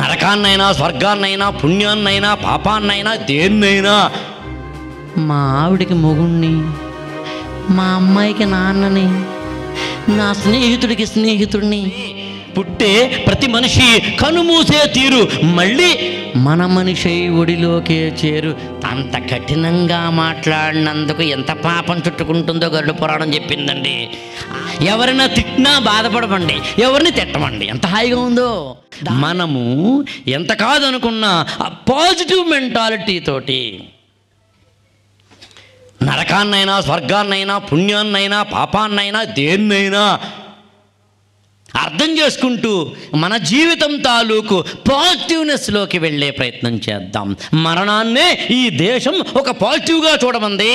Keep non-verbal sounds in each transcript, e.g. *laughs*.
నరకాన్నైనా స్వర్గాన్నైనా పుణ్యాన్నైనా పాపాన్నైనా దేన్నైనా మా ఆవిడికి మొగుణ్ణి మా అమ్మాయికి నాన్నని నా స్నేహితుడికి స్నేహితుడిని పుట్టే ప్రతి మనిషి కనుమూసే తీరు మళ్ళీ మన మనిషి ఒడిలోకే చేరు అంత కఠినంగా మాట్లాడినందుకు ఎంత పాపం చుట్టుకుంటుందో గరుడు పురాణం చెప్పిందండి ఎవరైనా తిట్టినా బాధపడమండి ఎవరిని తిట్టమండి ఎంత హాయిగా ఉందో మనము ఎంత కాదనుకున్నా పాజిటివ్ మెంటాలిటీ తోటి నరకాన్నైనా స్వర్గాన్నైనా పుణ్యాన్నైనా పాపాన్నైనా దేన్నైనా అర్థం చేసుకుంటూ మన జీవితం తాలూకు పాజిటివ్నెస్లోకి వెళ్ళే ప్రయత్నం చేద్దాం మరణాన్నే ఈ దేశం ఒక పాజిటివ్గా చూడమంది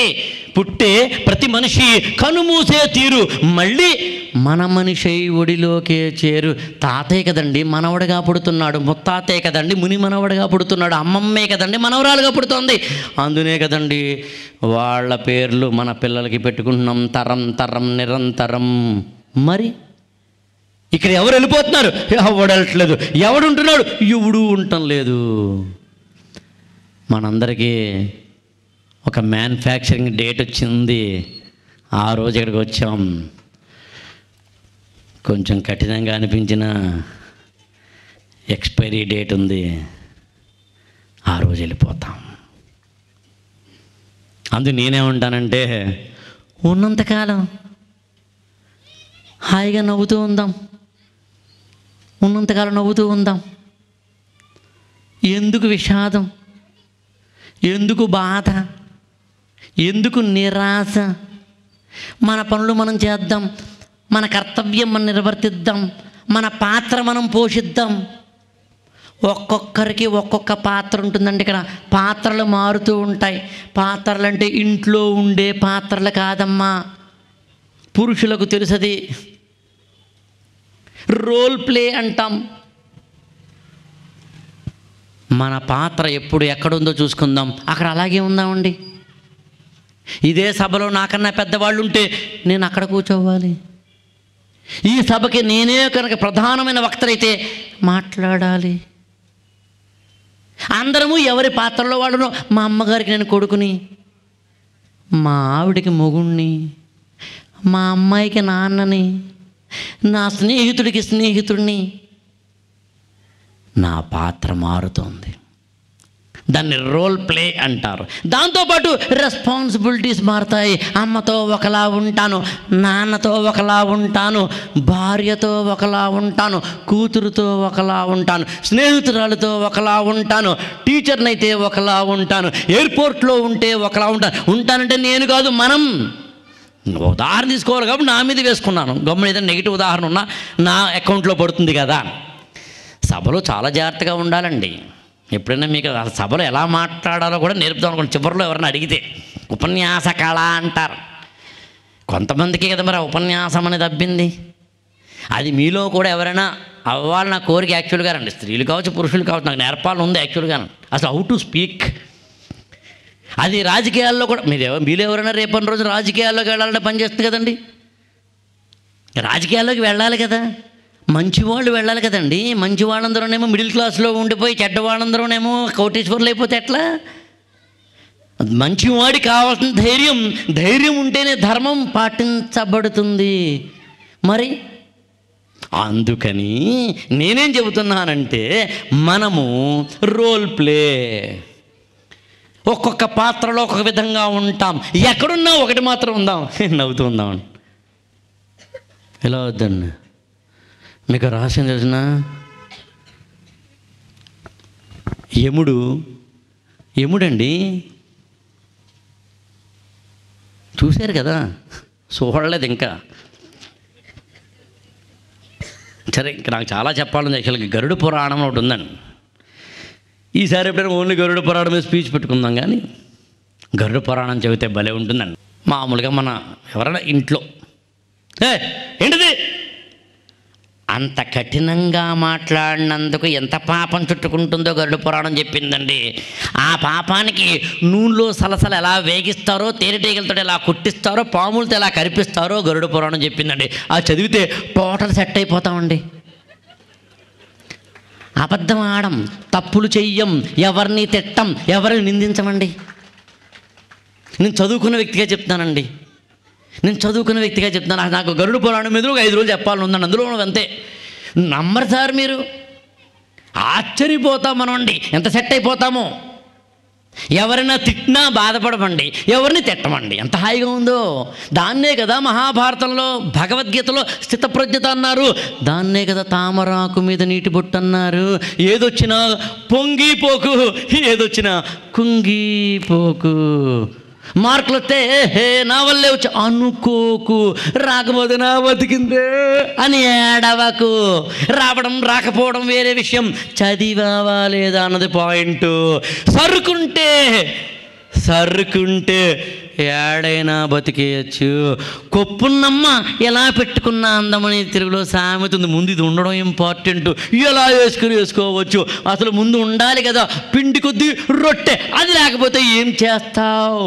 పుట్టే ప్రతి మనిషి కనుమూసే తీరు మళ్ళీ మన మనిషి ఒడిలోకే చేరు తాతయ్య కదండి మనవడగా పుడుతున్నాడు ముత్తాతయ్య కదండి ముని మనవడగా పుడుతున్నాడు అమ్మమ్మే కదండి మనవరాలుగా పుడుతోంది అందునే కదండి వాళ్ళ పేర్లు మన పిల్లలకి పెట్టుకుంటున్నాం తరం తరం నిరంతరం మరి ఇక్కడ ఎవరు వెళ్ళిపోతున్నారు ఎవడు వెళ్ళట్లేదు ఎవడు ఉంటున్నాడు ఎవడు ఉండటం లేదు మనందరికీ ఒక మ్యానుఫ్యాక్చరింగ్ డేట్ వచ్చింది ఆ రోజు ఇక్కడికి వచ్చాం కొంచెం కఠినంగా అనిపించిన ఎక్స్పైరీ డేట్ ఉంది ఆ రోజు వెళ్ళిపోతాం అందుకు నేనేమంటానంటే ఉన్నంతకాలం హాయిగా నవ్వుతూ ఉందాం ఉన్నంతకాలం నవ్వుతూ ఉందాం ఎందుకు విషాదం ఎందుకు బాధ ఎందుకు నిరాశ మన పనులు మనం చేద్దాం మన కర్తవ్యం మనం నిర్వర్తిద్దాం మన పాత్ర మనం పోషిద్దాం ఒక్కొక్కరికి ఒక్కొక్క పాత్ర ఉంటుందండి ఇక్కడ పాత్రలు మారుతూ ఉంటాయి పాత్రలు అంటే ఇంట్లో ఉండే పాత్రలు కాదమ్మా పురుషులకు తెలుసది రోల్ ప్లే అంటాం మన పాత్ర ఎప్పుడు ఎక్కడుందో చూసుకుందాం అక్కడ అలాగే ఉందామండి ఇదే సభలో నాకన్నా పెద్దవాళ్ళు ఉంటే నేను అక్కడ కూర్చోవాలి ఈ సభకి నేనే కనుక ప్రధానమైన వక్తరైతే మాట్లాడాలి అందరము ఎవరి పాత్రలో వాడునో మా అమ్మగారికి నేను కొడుకుని మా ఆవిడికి మొగుణ్ణి మా అమ్మాయికి నాన్నని నా స్నేహితుడికి స్నేహితుడిని నా పాత్ర మారుతుంది దాన్ని రోల్ ప్లే అంటారు దాంతోపాటు రెస్పాన్సిబిలిటీస్ మారుతాయి అమ్మతో ఒకలా ఉంటాను నాన్నతో ఒకలా ఉంటాను భార్యతో ఒకలా ఉంటాను కూతురుతో ఒకలా ఉంటాను స్నేహితురాలతో ఒకలా ఉంటాను టీచర్నైతే ఒకలా ఉంటాను ఎయిర్పోర్ట్లో ఉంటే ఒకలా ఉంటాను ఉంటానంటే నేను కాదు మనం ఉదాహరణ తీసుకోవాలి కాబట్టి నా మీద వేసుకున్నాను గమ్మున ఏదైనా నెగిటివ్ ఉదాహరణ ఉన్నా నా అకౌంట్లో పడుతుంది కదా సభలో చాలా జాగ్రత్తగా ఉండాలండి ఎప్పుడైనా మీకు సభలో ఎలా మాట్లాడాలో కూడా నేర్పుతాం అనుకోండి చివరిలో ఎవరైనా అడిగితే ఉపన్యాస కళ అంటారు కొంతమందికి కదా మరి ఉపన్యాసం అనేది అబ్బింది అది మీలో కూడా ఎవరైనా అవ్వాలి నా కోరిక యాక్చువల్గా రండి స్త్రీలు కావచ్చు పురుషులు కావచ్చు నాకు నేర్పాలను ఉంది యాక్చువల్గా అసలు హౌ టు స్పీక్ అది రాజకీయాల్లో కూడా మీరేమో మీరు ఎవరైనా రేపటి రోజు రాజకీయాల్లోకి వెళ్ళాలంటే పనిచేస్తుంది కదండి రాజకీయాల్లోకి వెళ్ళాలి కదా మంచి వాళ్ళు వెళ్ళాలి కదండి మంచి వాళ్ళందరూనేమో మిడిల్ క్లాస్లో ఉండిపోయి చెడ్డ వాళ్ళందరూనేమో కోటేశ్వర్లు అయిపోతే ఎట్లా మంచివాడి కావాల్సిన ధైర్యం ధైర్యం ఉంటేనే ధర్మం పాటించబడుతుంది మరి అందుకని నేనేం చెబుతున్నానంటే మనము రోల్ ప్లే ఒక్కొక్క పాత్రలో ఒక్కొక్క విధంగా ఉంటాం ఎక్కడున్నా ఒకటి మాత్రం ఉందాం *laughs* నవ్వుతూ ఉందాం ఎలా వద్దండి మీకు రహస్యం తెలిసిన యముడు యముడండి చూశారు కదా చూడలేదు ఇంకా సరే ఇంకా నాకు చాలా చెప్పాలని యాక్చువల్గా గరుడు పురాణం ఒకటి ఉందండి ఈసారి ఎప్పుడైనా ఓన్లీ గరుడ పురాణం మీద స్పీచ్ పెట్టుకుందాం కానీ గరుడ పురాణం చెబితే భలే ఉంటుందండి మామూలుగా మన ఎవరైనా ఇంట్లో ఏ ఏంటిది అంత కఠినంగా మాట్లాడినందుకు ఎంత పాపం చుట్టుకుంటుందో గరుడ పురాణం చెప్పిందండి ఆ పాపానికి నూనెలో సలసలు ఎలా వేగిస్తారో తేనెటీగలతో ఎలా కుట్టిస్తారో పాములతో ఎలా కరిపిస్తారో గరుడ పురాణం చెప్పిందండి ఆ చదివితే టోటల్ సెట్ అయిపోతామండి అబద్ధం ఆడం తప్పులు చెయ్యం ఎవరిని తిట్టం ఎవరిని నిందించమండి నేను చదువుకున్న వ్యక్తిగా చెప్తానండి నేను చదువుకున్న వ్యక్తిగా చెప్తాను నాకు గరుడు పురాణం మీద ఒక ఐదు రోజులు చెప్పాలని ఉందండి అందులో అంతే నమ్మరు సార్ మీరు ఆశ్చర్యపోతాం మనమండి ఎంత సెట్ అయిపోతామో ఎవరైనా తిట్టినా బాధపడమండి ఎవరిని తిట్టమండి ఎంత హాయిగా ఉందో దాన్నే కదా మహాభారతంలో భగవద్గీతలో స్థితప్రజ్ఞత అన్నారు దాన్నే కదా తామరాకు మీద నీటి బొట్టు అన్నారు ఏదొచ్చినా పొంగిపోకు ఏదొచ్చినా కుంగిపోకు మార్కులు వస్తే హే నా వల్లే వచ్చి అనుకోకు రాకపోతే నా బతికిందే అని ఏడవకు రావడం రాకపోవడం వేరే విషయం చదివావా లేదా అన్నది పాయింట్ సరుకుంటే సరుకుంటే ఏడైనా బతికేయచ్చు కొప్పున్నమ్మ ఎలా పెట్టుకున్న అందమని తెలుగులో సామెత ఉంది ముందు ఇది ఉండడం ఇంపార్టెంట్ ఎలా వేసుకుని వేసుకోవచ్చు అసలు ముందు ఉండాలి కదా పిండి కొద్ది రొట్టె అది లేకపోతే ఏం చేస్తావు